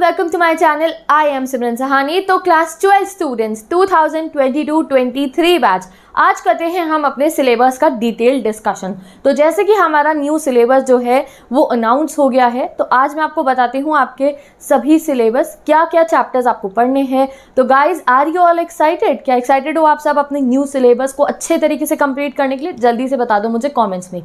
Welcome to my channel I am Simran Sahani तो class twelve students 2022-23 batch आज करते हैं हम अपने सिलेबस का डिटेल डिस्कशन तो जैसे कि हमारा न्यू सिलेबस जो है वो अनाउंस हो गया है तो आज मैं आपको बताती हूँ आपके सभी सिलेबस क्या क्या चैप्टर्स आपको पढ़ने हैं तो guys are you all excited क्या एक्साइटेड हो आप सब अपने न्यू सिलेबस को अच्छे तरीके से कंप्लीट करने के लिए जल्दी से बता दो मुझे कॉमेंट्स में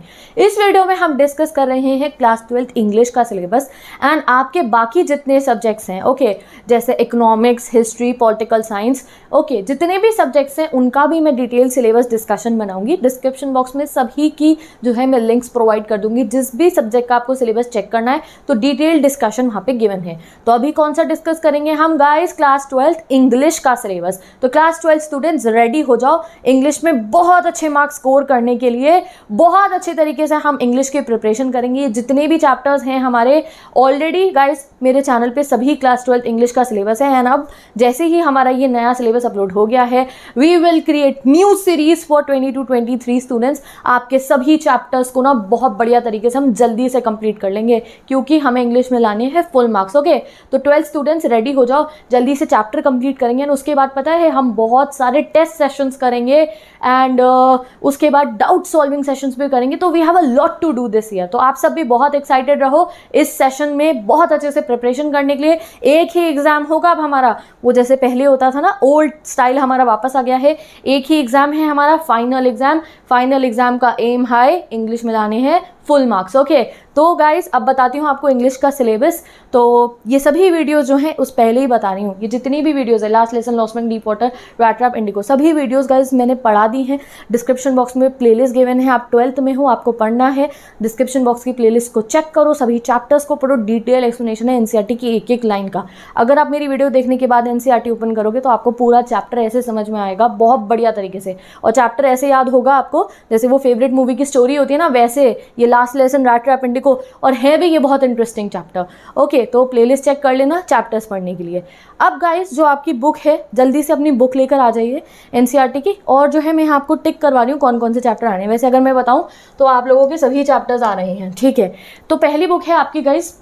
इस वीडियो में हम डिस्कस कर रहे हैं क्लास ट्वेल्थ इंग्लिश का सिलेबस एंड आपके बाकी जितने सब्जेक्ट्स हैं ओके जैसे economics history political science okay जितने भी सब्जेक्ट्स हैं उनका भी मैं डिटेल सिलेबस डिस्कशन बनाऊंगी डिस्क्रिप्शन बॉक्स में सभी की जो है मैं लिंक्स प्रोवाइड कर दूंगी जिस भी सब्जेक्ट का आपको सिलेबस चेक करना है तो डिटेल डिस्कशन वहाँ पे गिवन है तो अभी कौन सा डिस्कस करेंगे हम गाइस क्लास ट्वेल्थ इंग्लिश का सिलेबस तो क्लास ट्वेल्थ स्टूडेंट्स रेडी हो जाओ इंग्लिश में बहुत अच्छे मार्क्स स्कोर करने के लिए बहुत अच्छे तरीके से हम इंग्लिश की प्रिपरेशन करेंगे जितने भी चैप्टर्स हैं हमारे ऑलरेडी गाइज मेरे चैनल पर सभी क्लास ट्वेल्थ इंग्लिश का सिलेबस है एंड अब जैसे ही हमारा ये नया सिलेबस अपलोड हो गया है we will create new syllabus series for 22 to 23 students आपके सभी चैप्टर्स को ना बहुत बढ़िया तरीके से हम जल्दी से कंप्लीट कर लेंगे क्योंकि हमें इंग्लिश में लाने हैं फुल मार्क्स ओके तो ट्वेल्थ स्टूडेंट्स रेडी हो जाओ जल्दी से चैप्टर कंप्लीट करेंगे एंड उसके बाद पता है हम बहुत सारे टेस्ट सेशंस करेंगे एंड uh, उसके बाद डाउट सॉल्विंग सेशंस भी करेंगे तो we have a lot to do this year तो आप सब भी बहुत एक्साइटेड रहो इस सेशन में बहुत अच्छे से प्रिपरेशन करने के लिए एक ही एग्ज़ाम होगा अब हमारा वो जैसे पहले होता था ना ओल्ड स्टाइल हमारा वापस आ गया है एक ही एग्ज़ाम है हमारा फाइनल एग्ज़ाम फाइनल एग्ज़ाम का एम हाई इंग्लिश में लाने हैं फुल मार्क्स ओके तो गाइज अब बताती हूँ आपको इंग्लिश का सिलेबस तो ये सभी वीडियोज़ जो हैं उस पहले ही बता रही हूँ ये जितनी भी वीडियोज़ है लास्ट लेसन मैंग डीप वॉटर रैट्रैप इंडिको सभी वीडियोज़ गाइज मैंने पढ़ा दी हैं डिस्क्रिप्शन बॉक्स में प्ले लिस्ट गिवेन है आप ट्वेल्थ में हो आपको पढ़ना है डिस्क्रिप्शन बॉक्स की प्ले लिस्ट को चेक करो सभी चैप्टर्स को पढ़ो डिटेल एक्सप्लेनेशन है एनसीआरटी e की एक एक लाइन का अगर आप मेरी वीडियो देखने के बाद एनसीआरटी ओपन e करोगे तो आपको पूरा चैप्टर ऐसे समझ में आएगा बहुत बढ़िया तरीके से और चैप्टर ऐसे याद होगा आपको जैसे वो फेवरेट मूवी की स्टोरी होती है ना वैसे ये लास्ट लेसन राट्रा अपेंडिको और है भी ये बहुत इंटरेस्टिंग चैप्टर ओके तो प्लेलिस्ट चेक कर लेना चैप्टर्स पढ़ने के लिए अब गाइस जो आपकी बुक है जल्दी से अपनी बुक लेकर आ जाइए एन e की और जो है मैं आपको टिक करवा रही हूँ कौन कौन से चैप्टर आने वैसे अगर मैं बताऊँ तो आप लोगों के सभी चैप्टर्स आ रहे हैं ठीक है तो पहली बुक है आपकी guys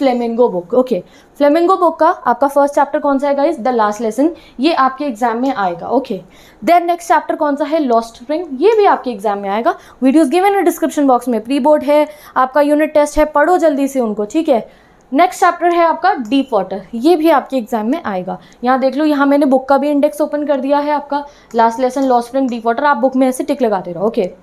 Flamingo book okay Flamingo book का आपका फर्स्ट चैप्टर कौन सा है गाइज द लास्ट लेसन ये आपके एग्जाम में आएगा ओके देन नेक्स्ट चैप्टर कौन सा है लॉस्ट स्प्रिंग ये भी आपके एग्जाम में आएगा videos given in description box में प्री बोर्ड है आपका यूनिट टेस्ट है पढ़ो जल्दी से उनको ठीक है नेक्स्ट चैप्टर है आपका डीप वाटर ये भी आपके एग्जाम में आएगा यहाँ देख लो यहाँ मैंने बुक का भी इंडेक्स ओपन कर दिया है आपका last lesson lost spring deep water आप बुक में ऐसे टिक लगाते रहो ओके okay.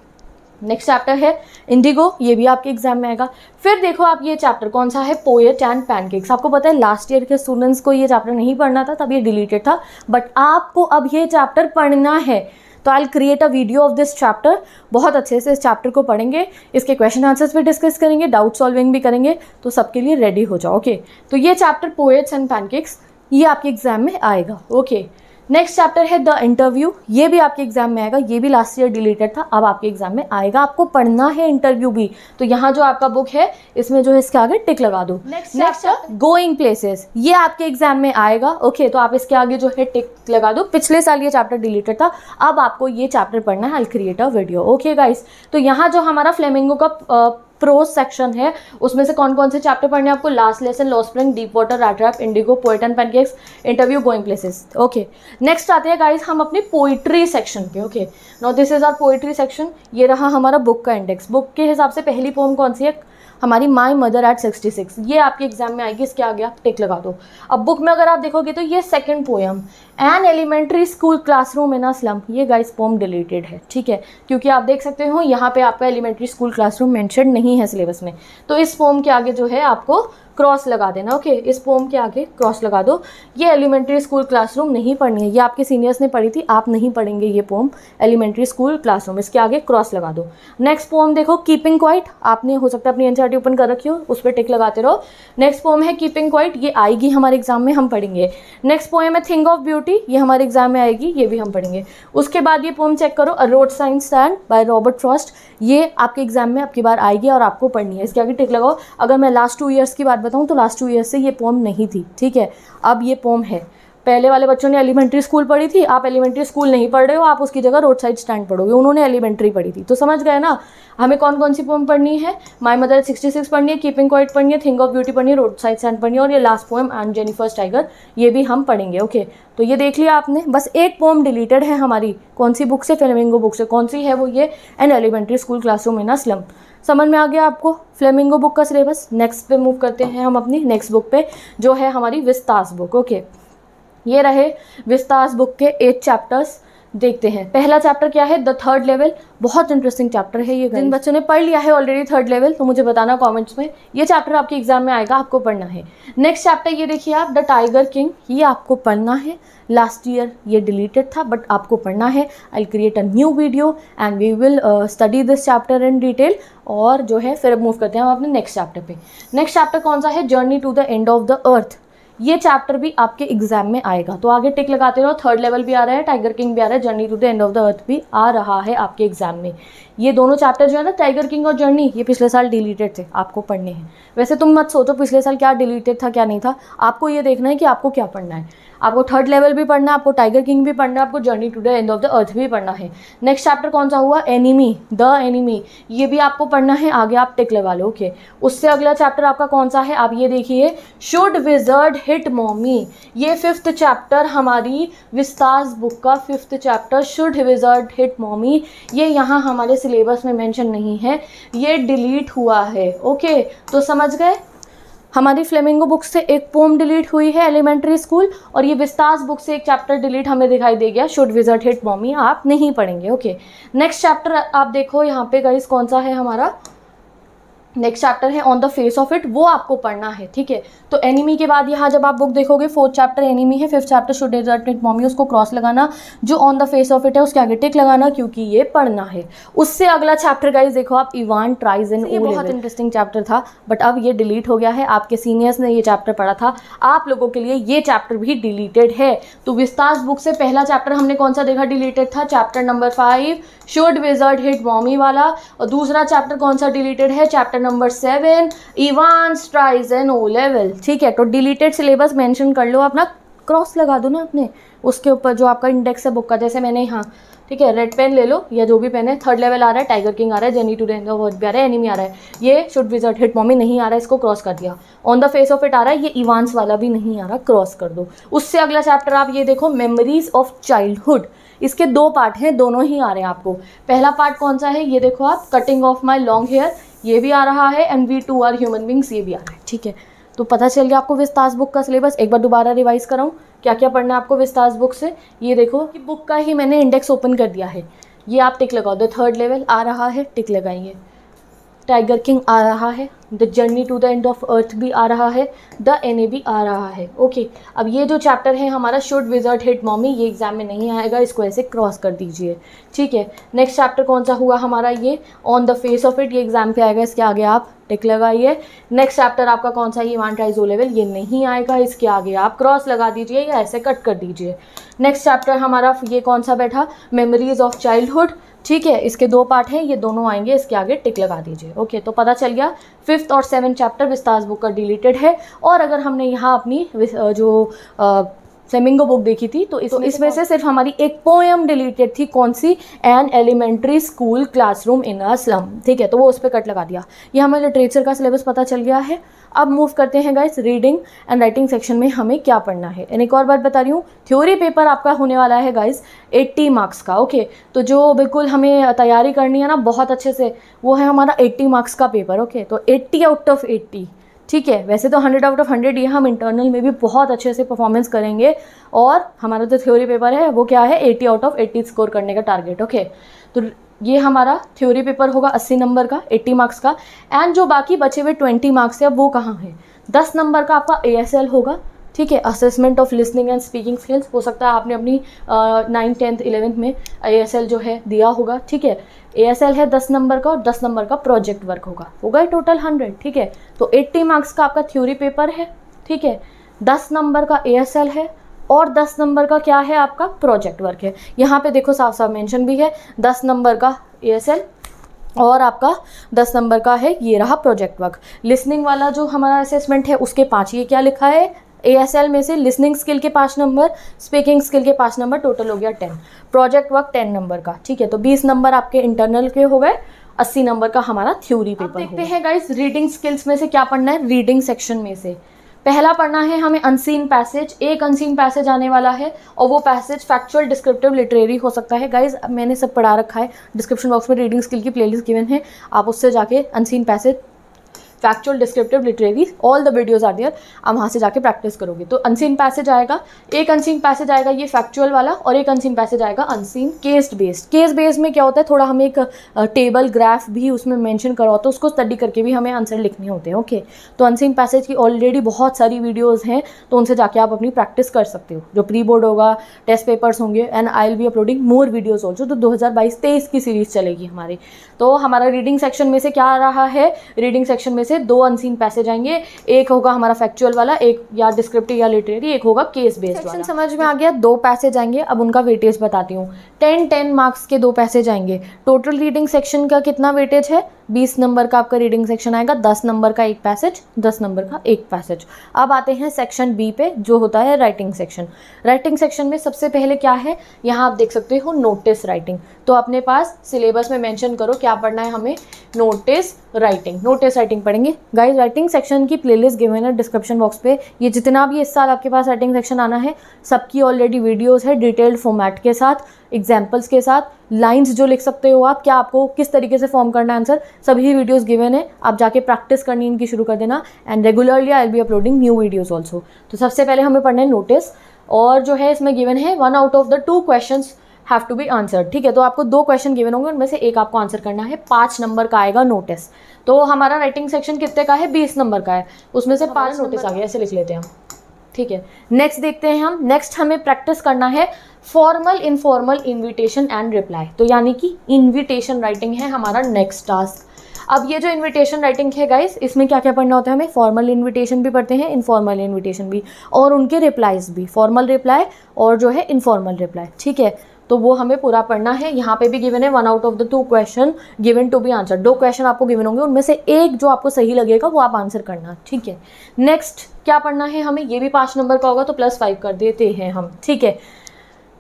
नेक्स्ट चैप्टर है इंडिगो ये भी आपके एग्जाम में आएगा फिर देखो आप ये चैप्टर कौन सा है पोएट एंड पैनकेक्स आपको पता है लास्ट ईयर के स्टूडेंट्स को ये चैप्टर नहीं पढ़ना था तब ये डिलीटेड था बट आपको अब ये चैप्टर पढ़ना है तो I create a video of this chapter बहुत अच्छे से इस चैप्टर को पढ़ेंगे इसके क्वेश्चन आंसर्स भी डिस्कस करेंगे डाउट सॉल्विंग भी करेंगे तो सबके लिए रेडी हो जाओ ओके okay? तो ये चैप्टर पोएट्स एंड पैनकेक्स ये आपके एग्जाम में आएगा ओके okay? नेक्स्ट चैप्टर है द इंटरव्यू ये भी आपके एग्जाम में आएगा ये भी लास्ट ईयर डिलीटेड था अब आपके एग्जाम में आएगा आपको पढ़ना है इंटरव्यू भी तो यहाँ जो आपका बुक है इसमें जो है इसके आगे टिक लगा दो नेक्स्ट गोइंग प्लेसेस ये आपके एग्जाम में आएगा ओके okay, तो आप इसके आगे जो है टिक लगा दो पिछले साल ये चैप्टर डिलीटेड था अब आपको ये चैप्टर पढ़ना है I'll create video okay guys तो यहाँ जो हमारा फ्लेमिंगो का प्रोज सेक्शन है उसमें से कौन कौन से चैप्टर पढ़ने आपको last lesson lost spring deep water rattrap Indigo poet and pancakes interview going places okay next आते हैं गाइज हम अपनी पोइट्री सेक्शन पे okay now this is our poetry section ये रहा हमारा बुक का इंडेक्स बुक के हिसाब से पहली पोम कौन सी है हमारी my mother at sixty six ये आपके एग्जाम में आएगी इसके आगे आप टिक लगा दो अब बुक में अगर आप देखोगे तो ये second poem an elementary school classroom in a slum ये गाइस पोम डिलेटेड है ठीक है क्योंकि आप देख सकते हो यहाँ पे आपका एलिमेंट्री स्कूल क्लासरूम मैंशन नहीं है सिलेबस में तो इस पोम के आगे जो है आपको क्रॉस लगा देना ओके इस पोम के आगे क्रॉस लगा दो ये एलिमेंट्री स्कूल क्लासरूम नहीं पढ़नी है ये आपके सीनियर्स ने पढ़ी थी आप नहीं पढ़ेंगे ये पोम एलिमेंट्री स्कूल क्लासरूम इसके आगे क्रॉस लगा दो नेक्स्ट पोम देखो कीपिंग क्वाइट आपने हो सकता है अपनी एनसीआरटी ओपन e कर रखी हो उस पर टिक लगाते रहो नेक्स्ट पोम है कीपिंग क्वाइट ये आएगी हमारे एग्जाम में हम पढ़ेंगे नेक्स्ट पोएम है थिंग ऑफ ब्यूटी ये हमारे एग्जाम में आएगी ये भी हम पढ़ेंगे उसके बाद ये पोम चेक करो a roadside stand by Robert Frost ये आपके एग्जाम में आपकी बार आएगी और आपको पढ़नी है इसके आगे टिक लगाओ अगर मैं लास्ट टू ईयर्स की बात बताऊँ तो लास्ट टू ईयर से ये पोम नहीं थी ठीक है अब ये पोम है पहले वाले बच्चों ने एलिमेंट्री स्कूल पढ़ी थी आप एलिमेंट्री स्कूल नहीं पढ़ रहे हो आप उसकी जगह रोड साइड स्टैंड पढ़ोगे उन्होंने एलिमेंट्री पढ़ी थी तो समझ गए ना हमें कौन कौन सी पोम पढ़नी है माई मदर सिक्सटी सिक्स पढ़नी है कीपिंग क्वाइट पढ़नी है थिंग ऑफ ब्यूटी पढ़नी है रोड साइड स्टैंड पढ़नी है और ये last poem and Jennifer's tiger ये भी हम पढ़ेंगे ओके तो ये देख लिया आपने बस एक पोम डिलीटेड है हमारी कौन सी बुक से फिल्मिंगो बुक से कौन सी है वो ये an elementary school classroom in ना स्लम समझ में आ गया आपको फ्लेमिंगो बुक का सिलेबस नेक्स्ट पे मूव करते हैं हम अपनी नेक्स्ट बुक पे जो है हमारी विस्तास बुक ओके ये रहे विस्तास बुक के एट चैप्टर्स देखते हैं पहला चैप्टर क्या है द थर्ड लेवल बहुत इंटरेस्टिंग चैप्टर है ये जिन बच्चों ने पढ़ लिया है ऑलरेडी थर्ड लेवल तो मुझे बताना कमेंट्स में ये चैप्टर आपके एग्जाम में आएगा आपको पढ़ना है नेक्स्ट चैप्टर ये देखिए आप द टाइगर किंग ये आपको पढ़ना है लास्ट ईयर ये डिलीटेड था बट आपको पढ़ना है I create a new video and we will study this chapter in detail और जो है फिर मूव करते हैं हम अपने नेक्स्ट चैप्टर पे नेक्स्ट चैप्टर कौन सा है journey to the end of the earth ये चैप्टर भी आपके एग्जाम में आएगा तो आगे टिक लगाते रहो थर्ड लेवल भी आ रहा है टाइगर किंग भी आ रहा है journey to the end of the earth भी आ रहा है आपके एग्जाम में ये दोनों चैप्टर जो है ना टाइगर किंग और जर्नी ये पिछले साल डिलीटेड थे आपको पढ़ने हैं वैसे तुम मत सोचो पिछले साल क्या डिलीटेड था क्या नहीं था आपको ये देखना है कि आपको क्या पढ़ना है आपको थर्ड लेवल भी पढ़ना है आपको टाइगर किंग भी पढ़ना है आपको journey to the end of the earth भी पढ़ना है नेक्स्ट चैप्टर कौन सा हुआ एनिमी द एनिमी ये भी आपको पढ़ना है आगे आप टिक लगा लो ओके उससे अगला चैप्टर आपका कौन सा है आप ये देखिए शुड विजर्ड हिट मोमी ये फिफ्थ चैप्टर हमारी विस्तार बुक का fifth chapter should wizard hit mommy ये यहाँ हमारे सिलेबस में मेंशन नहीं है ये डिलीट हुआ है ओके तो समझ गए हमारी फ्लेमिंगो बुक से एक पोम डिलीट हुई है एलिमेंट्री स्कूल और ये विस्तास बुक से एक चैप्टर डिलीट हमें दिखाई दे गया शुड विजिट हिट मॉमी आप नहीं पढ़ेंगे ओके नेक्स्ट चैप्टर आप देखो यहाँ पे गाइस कौन सा है हमारा नेक्स्ट चैप्टर है on the face of it वो आपको पढ़ना है ठीक है तो एनिमी के बाद यहाँ जब आप बुक देखोगे फोर्थ चैप्टर एनिमी है fifth chapter should it mommy उसको क्रॉस लगाना जो on the face of it है उसके आगे टिक लगाना क्योंकि ये पढ़ना है उससे अगला चैप्टर गाइज देखो आप इवान ट्राइज इन ये बहुत इंटरेस्टिंग चैप्टर था बट अब ये डिलीट हो गया है आपके सीनियर्स ने ये चैप्टर पढ़ा था आप लोगों के लिए ये चैप्टर भी डिलीटेड है तो विस्तार बुक से पहला चैप्टर हमने कौन सा देखा डिलीटेड था chapter number five should wizard hit mommy वाला और दूसरा चैप्टर कौन सा डिलीटेड है chapter number seven Evans tries an O level ठीक है तो डिलीटेड सिलेबस मेंशन कर लो अपना क्रॉस लगा दो ना अपने उसके ऊपर जो आपका इंडेक्स है बुक का जैसे मैंने यहाँ ठीक है रेड पेन ले लो या जो भी पेन है थर्ड लेवल आ रहा है टाइगर किंग आ रहा है जेनी टू डेन वर्ड भी आ रहा है एनिमी आ रहा है ये शुड विजर्ट हिट मॉमी नहीं आ रहा है इसको क्रॉस कर दिया on the face of it आ रहा है ये इवान्स वाला भी नहीं आ रहा क्रॉस कर दो उससे अगला चैप्टर आप ये देखो मेमोरीज ऑफ चाइल्डहुड इसके दो पार्ट हैं दोनों ही आ रहे हैं आपको पहला पार्ट कौन सा है ये देखो आप cutting off my long hair ये भी आ रहा है and we too are human beings ये भी आ रहा है ठीक है तो पता चल गया आपको विस्तार बुक का सिलेबस एक बार दोबारा रिवाइज कराऊँ क्या क्या पढ़ना है आपको विस्तार बुक से ये देखो कि बुक का ही मैंने इंडेक्स ओपन कर दिया है ये आप टिक लगाओ दो थर्ड लेवल आ रहा है टिक लगाइए टाइगर किंग आ रहा है the journey to the end of earth भी आ रहा है द एन भी आ रहा है ओके okay. अब ये जो चैप्टर है हमारा शुड विजर्ट हिट मॉमी ये एग्जाम में नहीं आएगा इसको ऐसे क्रॉस कर दीजिए ठीक है नेक्स्ट चैप्टर कौन सा हुआ हमारा ये on the face of it ये एग्जाम पे आएगा इसके आगे आप टिक लगाइए नेक्स्ट चैप्टर आपका कौन सा ये वन ट्राइजो लेवल ये नहीं आएगा इसके आगे आप क्रॉस लगा दीजिए या ऐसे कट कर दीजिए नेक्स्ट चैप्टर हमारा ये कौन सा बैठा मेमोरीज ऑफ चाइल्डहुड ठीक है इसके दो पार्ट हैं ये दोनों आएंगे इसके आगे टिक लगा दीजिए ओके तो पता चल गया फिफ्थ और सेवन चैप्टर विस्तार बुक का डिलीटेड है और अगर हमने यहाँ अपनी जो फ्लेमिंगो बुक देखी थी तो, तो इसमें तो से सिर्फ हमारी एक पोएम डिलीटेड थी कौन सी an elementary school classroom in a slum ठीक है तो वो उस पर कट लगा दिया ये हमें लिटरेचर का सिलेबस पता चल गया है अब मूव करते हैं guys reading and writing section में हमें क्या पढ़ना है एक और बात बता रही हूँ थ्योरी पेपर आपका होने वाला है गाइस 80 मार्क्स का ओके तो जो बिल्कुल हमें तैयारी करनी है ना बहुत अच्छे से वो है हमारा 80 मार्क्स का पेपर ओके तो 80 आउट ऑफ 80 ठीक है वैसे तो हंड्रेड आउट ऑफ हंड्रेड ये हम इंटरनल में भी बहुत अच्छे से परफॉर्मेंस करेंगे और हमारा जो थ्योरी पेपर है वो क्या है eighty out of eighty score करने का टारगेट ओके तो ये हमारा थ्योरी पेपर होगा अस्सी नंबर का एट्टी मार्क्स का एंड जो बाकी बचे हुए ट्वेंटी मार्क्स है वो कहाँ है दस नंबर का आपका ए होगा ठीक है assessment of listening and speaking skills हो सकता है आपने अपनी नाइन्थ टेंथ इलेवेंथ में ए जो है दिया होगा ठीक है ए है दस नंबर का और दस नंबर का प्रोजेक्ट वर्क होगा होगा ही टोटल हंड्रेड ठीक है तो एट्टी मार्क्स का आपका थ्योरी पेपर है ठीक है दस नंबर का ए है और दस नंबर का क्या है आपका प्रोजेक्ट वर्क है यहाँ पे देखो साफ साफ मेंशन भी है दस नंबर का ए और आपका दस नंबर का है ये रहा प्रोजेक्ट वर्क लिसनिंग वाला जो हमारा असेसमेंट है उसके पाँच ये क्या लिखा है ए एस एल में से लिसनिंग स्किल के पाँच नंबर स्पीकिंग स्किल के पाँच नंबर टोटल हो गया ten project work ten number का ठीक है तो बीस नंबर आपके इंटरनल के हो गए अस्सी नंबर का हमारा थ्योरी पेपर देखते हैं गाइस रीडिंग स्किल्स में से क्या पढ़ना है रीडिंग सेक्शन में से पहला पढ़ना है हमें अनसीन पैसेज एक अनसीन पैसेज आने वाला है और वो पैसेज फैक्चुअल डिस्क्रिप्टिव लिटरेरी हो सकता है गाइज मैंने सब पढ़ा रखा है डिस्क्रिप्शन बॉक्स में रीडिंग स्किल की प्लेलिस्ट गिवन है आप उससे जाके unseen passage factual descriptive literary all the videos are there आप वहाँ से जाके प्रैक्टिस करोगे तो अनसीन पैसेज आएगा एक अनसीन पैसेज आएगा ये फैक्चुअल वाला और एक अनसीन पैसेज आएगा unseen case based case based में क्या होता है थोड़ा हमें एक टेबल ग्राफ भी उसमें मैंशन करा होता है उसको स्टडी करके भी हमें आंसर लिखने होते हैं ओके तो अनसीन पैसेज की ऑलरेडी बहुत सारी वीडियोज़ हैं तो उनसे जाके आप अपनी प्रैक्टिस कर सकते हो जो प्री बोर्ड होगा टेस्ट पेपर्स होंगे and I will be uploading more videos also तो दो हज़ार बाईस तेईस की सीरीज़ चलेगी हमारी तो हमारा रीडिंग सेक्शन में से क्या आ रहा है रीडिंग सेक्शन में से दो अनसीन पैसेज आएंगे एक होगा हमारा फैक्चुअल वाला एक या डिस्क्रिप्टिव या लिटरेरी एक होगा केस बेस्ड वाला समझ में आ गया दो पैसेज आएंगे अब उनका वेटेज बताती हूँ टेन टेन मार्क्स के दो पैसे जाएंगे टोटल रीडिंग सेक्शन का कितना वेटेज है बीस नंबर का आपका रीडिंग सेक्शन आएगा दस नंबर का एक पैसेज दस नंबर का एक पैसेज अब आते हैं सेक्शन बी पे जो होता है राइटिंग सेक्शन राइटिंग सेक्शन में सबसे पहले क्या है यहाँ आप देख सकते हो नोटिस राइटिंग तो अपने पास सिलेबस में मेंशन करो क्या पढ़ना है हमें नोटिस राइटिंग नोटिस राइटिंग पढ़ेंगे करेंगे गाइस राइटिंग सेक्शन की प्लेलिस्ट गिवन है डिस्क्रिप्शन बॉक्स पे ये जितना भी इस साल आपके पास राइटिंग सेक्शन आना है सबकी ऑलरेडी वीडियोस है डिटेल्ड फॉर्मेट के साथ एग्जाम्पल्स के साथ लाइंस जो लिख सकते हो आप क्या आपको किस तरीके से फॉर्म करना है आंसर सभी वीडियोस गिवन है आप जाके प्रैक्टिस करनी इनकी शुरू कर देना and regularly I'll be uploading new videos also तो सबसे पहले हमें पढ़ना है नोटिस और जो है इसमें गिवन है one out of the two questions have to be answered ठीक है तो आपको दो क्वेश्चन गिवन होंगे उनमें से एक आपको आंसर करना है पाँच नंबर का आएगा नोटिस तो हमारा राइटिंग सेक्शन कितने का है बीस नंबर का है उसमें से पाँच नोटिस आ गया ऐसे लिख लेते हैं हम ठीक है नेक्स्ट देखते हैं हम नेक्स्ट हमें प्रैक्टिस करना है formal informal invitation and reply तो यानी कि इन्विटेशन राइटिंग है हमारा नेक्स्ट टास्क अब ये जो इनविटेशन राइटिंग है गाइस इसमें क्या क्या पढ़ना होता है हमें फॉर्मल इनविटेशन भी पढ़ते हैं इनफॉर्मल इनविटेशन भी और उनके रिप्लाइज भी फॉर्मल रिप्लाई और जो है इनफॉर्मल रिप्लाई ठीक है तो वो हमें पूरा पढ़ना है यहाँ पे भी गिवन है one out of the two question given to be answer दो क्वेश्चन आपको गिवन होंगे उनमें से एक जो आपको सही लगेगा वो आप आंसर करना ठीक है नेक्स्ट क्या पढ़ना है हमें ये भी पाँच नंबर का होगा तो प्लस फाइव कर देते हैं हम ठीक है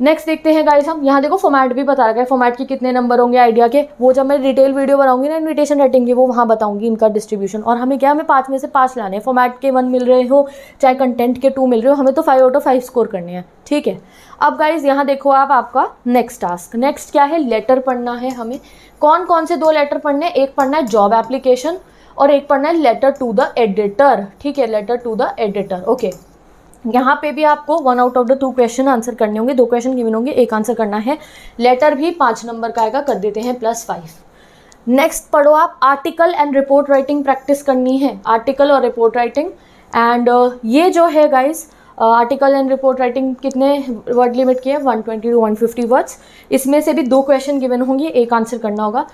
नेक्स्ट देखते हैं गाइस हम यहाँ देखो फॉर्मेट भी बता रखा है फॉर्मेट के कितने नंबर होंगे आइडिया के वो जब मैं डिटेल वीडियो बनाऊंगी ना इनविटेशन रेटिंग की वो वहाँ बताऊंगी इनका डिस्ट्रीब्यूशन और हमें क्या हमें पाँच में से पाँच लाने हैं फॉर्मेट के वन मिल रहे हो चाहे कंटेंट के टू मिल रहे हो हमें तो five out of five score करने हैं ठीक है अब गाइज यहाँ देखो आप आपका नेक्स्ट टास्क नेक्स्ट क्या है लेटर पढ़ना है हमें कौन कौन से दो लेटर पढ़ने एक पढ़ना है जॉब एप्लीकेशन और एक पढ़ना है लेटर टू द एडिटर ठीक है letter to the editor okay यहाँ पे भी आपको one out of the two question answer करने होंगे दो क्वेश्चन गिवन होंगे एक आंसर करना है लेटर भी पाँच नंबर का आएगा कर देते हैं प्लस फाइव नेक्स्ट पढ़ो आप article and report writing practice करनी है आर्टिकल और रिपोर्ट राइटिंग एंड ये जो है guys article and report writing कितने वर्ड लिमिट है हैं twenty to one fifty words इसमें से भी दो क्वेश्चन गिवन होंगे एक आंसर करना होगा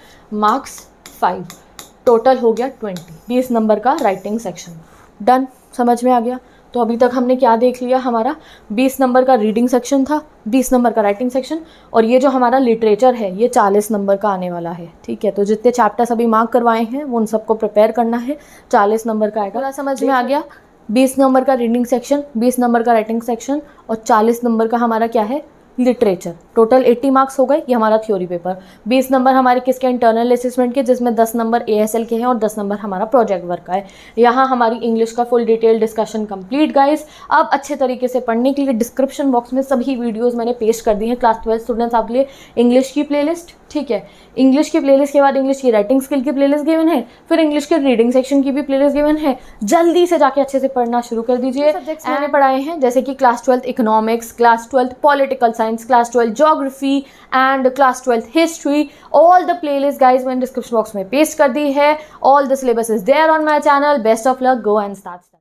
मार्क्स फाइव टोटल हो गया ट्वेंटी बीस नंबर का राइटिंग सेक्शन डन समझ में आ गया तो अभी तक हमने क्या देख लिया हमारा 20 नंबर का रीडिंग सेक्शन था 20 नंबर का राइटिंग सेक्शन और ये जो हमारा लिटरेचर है ये 40 नंबर का आने वाला है ठीक है तो जितने चैप्टर्स अभी मार्क करवाए हैं वो उन सबको प्रिपेयर करना है 40 नंबर का आएगा समझ में आ गया 20 नंबर का रीडिंग सेक्शन 20 नंबर का राइटिंग सेक्शन और 40 नंबर का हमारा क्या है लिटरेचर टोटल 80 मार्क्स हो गए ये हमारा थ्योरी पेपर 20 नंबर हमारे किसके इंटरनल असेसमेंट के जिसमें 10 नंबर ए के हैं और 10 नंबर हमारा प्रोजेक्ट वर्क का है यहाँ हमारी इंग्लिश का full detail discussion complete guys अब अच्छे तरीके से पढ़ने के लिए डिस्क्रिप्शन बॉक्स में सभी वीडियोज़ मैंने पेश कर दी हैं क्लास ट्वेल्थ स्टूडेंट्स आपके लिए इंग्लिश की प्ले ठीक है इंग्लिश की प्ले के बाद इंग्लिश की राइटिंग स्किल की प्ले गिवन है फिर इंग्लिश के रीडिंग सेक्शन की भी प्ले गिवन है जल्दी से जाके अच्छे से पढ़ना शुरू कर दीजिए मैंने पढ़ाए हैं जैसे कि class twelfth economics class twelfth political science class 12 geography and class 12 history all the playlist guys मैंने description box में paste कर दी है all the syllabus is there on my channel best of luck go and start studying